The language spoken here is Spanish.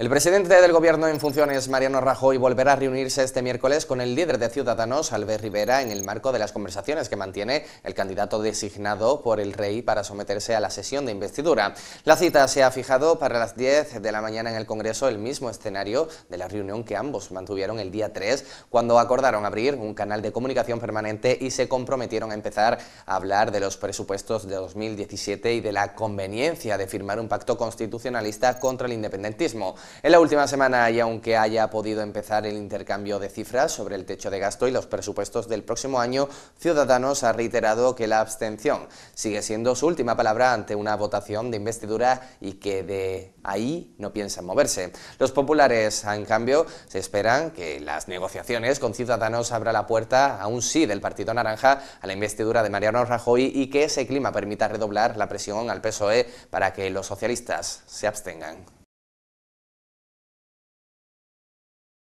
El presidente del Gobierno en funciones, Mariano Rajoy, volverá a reunirse este miércoles con el líder de Ciudadanos, Albert Rivera, en el marco de las conversaciones que mantiene el candidato designado por el rey para someterse a la sesión de investidura. La cita se ha fijado para las 10 de la mañana en el Congreso, el mismo escenario de la reunión que ambos mantuvieron el día 3, cuando acordaron abrir un canal de comunicación permanente y se comprometieron a empezar a hablar de los presupuestos de 2017 y de la conveniencia de firmar un pacto constitucionalista contra el independentismo. En la última semana, y aunque haya podido empezar el intercambio de cifras sobre el techo de gasto y los presupuestos del próximo año, Ciudadanos ha reiterado que la abstención sigue siendo su última palabra ante una votación de investidura y que de ahí no piensan moverse. Los populares, en cambio, se esperan que las negociaciones con Ciudadanos abra la puerta aún sí del Partido Naranja a la investidura de Mariano Rajoy y que ese clima permita redoblar la presión al PSOE para que los socialistas se abstengan.